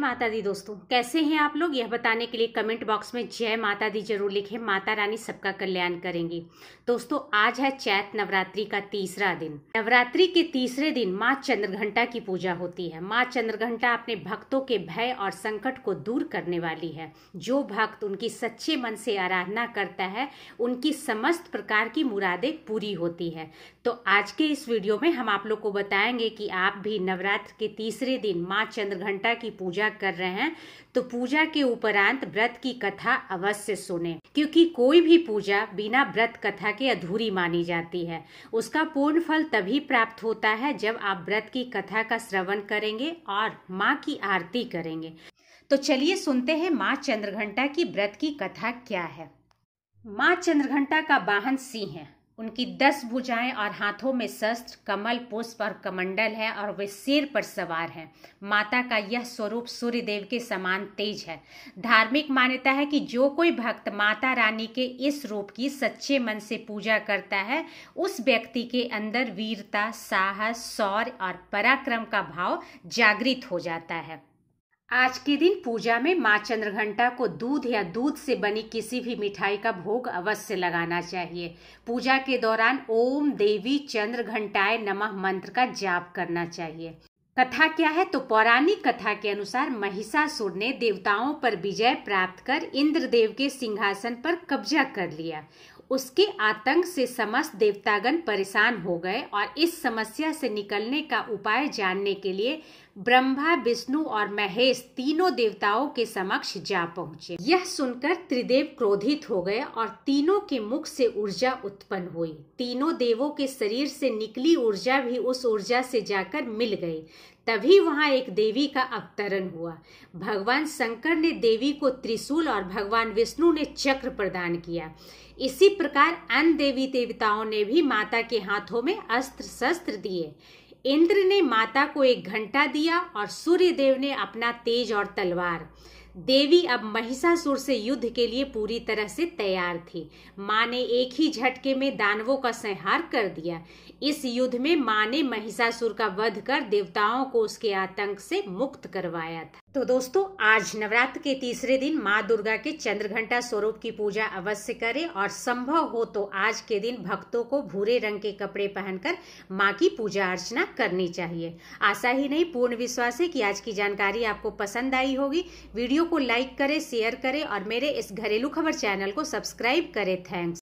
माता दी दोस्तों कैसे हैं आप लोग यह बताने के लिए कमेंट बॉक्स में जय माता दी जरूर लिखें माता रानी सबका कल्याण करेंगी दोस्तों आज है चैत नवरात्रि का तीसरा दिन नवरात्रि के तीसरे दिन माँ चंद्रघंटा की पूजा होती है माँ चंद्रघंटा अपने भक्तों के भय और संकट को दूर करने वाली है जो भक्त उनकी सच्चे मन से आराधना करता है उनकी समस्त प्रकार की मुरादे पूरी होती है तो आज के इस वीडियो में हम आप लोग को बताएंगे की आप भी नवरात्र के तीसरे दिन माँ चंद्रघंटा की पूजा पूजा कर रहे हैं तो पूजा के उपरांत व्रत की कथा अवश्य सुने क्योंकि कोई भी पूजा बिना व्रत कथा के अधूरी मानी जाती है उसका पूर्ण फल तभी प्राप्त होता है जब आप व्रत की कथा का श्रवण करेंगे और माँ की आरती करेंगे तो चलिए सुनते हैं माँ चंद्रघंटा की व्रत की कथा क्या है माँ चंद्रघंटा का वाहन सिंह है उनकी दस भुजाएं और हाथों में शस्त्र कमल पुष्प और कमंडल है और वे सिर पर सवार हैं माता का यह स्वरूप सूर्यदेव के समान तेज है धार्मिक मान्यता है कि जो कोई भक्त माता रानी के इस रूप की सच्चे मन से पूजा करता है उस व्यक्ति के अंदर वीरता साहस शौर्य और पराक्रम का भाव जागृत हो जाता है आज के दिन पूजा में माँ चंद्रघंटा को दूध या दूध से बनी किसी भी मिठाई का भोग अवश्य लगाना चाहिए पूजा के दौरान ओम देवी चंद्र घंटाए नमः मंत्र का जाप करना चाहिए कथा क्या है तो पौराणिक कथा के अनुसार महिषासुर ने देवताओं पर विजय प्राप्त कर इंद्रदेव के सिंहासन पर कब्जा कर लिया उसके आतंक से समस्त देवतागण परेशान हो गए और इस समस्या से निकलने का उपाय जानने के लिए ब्रह्मा विष्णु और महेश तीनों देवताओं के समक्ष जा पहुंचे यह सुनकर त्रिदेव क्रोधित हो गए और तीनों के मुख से ऊर्जा उत्पन्न हुई तीनों देवों के शरीर से निकली ऊर्जा भी उस ऊर्जा से जाकर मिल गई तभी वहां एक देवी का अवतरण हुआ भगवान शंकर ने देवी को त्रिशूल और भगवान विष्णु ने चक्र प्रदान किया इसी प्रकार अन्य देवी देवताओं ने भी माता के हाथों में अस्त्र शस्त्र दिए इंद्र ने माता को एक घंटा दिया और सूर्य देव ने अपना तेज और तलवार देवी अब महिषासुर से युद्ध के लिए पूरी तरह से तैयार थी माँ ने एक ही झटके में दानवों का संहार कर दिया इस युद्ध में माँ ने महिषासुर का वध कर देवताओं को उसके आतंक से मुक्त करवाया था तो दोस्तों आज नवरात्र के तीसरे दिन माँ दुर्गा के चंद्रघंटा स्वरूप की पूजा अवश्य करें और संभव हो तो आज के दिन भक्तों को भूरे रंग के कपड़े पहनकर माँ की पूजा अर्चना करनी चाहिए आशा ही नहीं पूर्ण विश्वास है कि आज की जानकारी आपको पसंद आई होगी वीडियो वीडियो को लाइक करें शेयर करें और मेरे इस घरेलू खबर चैनल को सब्सक्राइब करें थैंक्स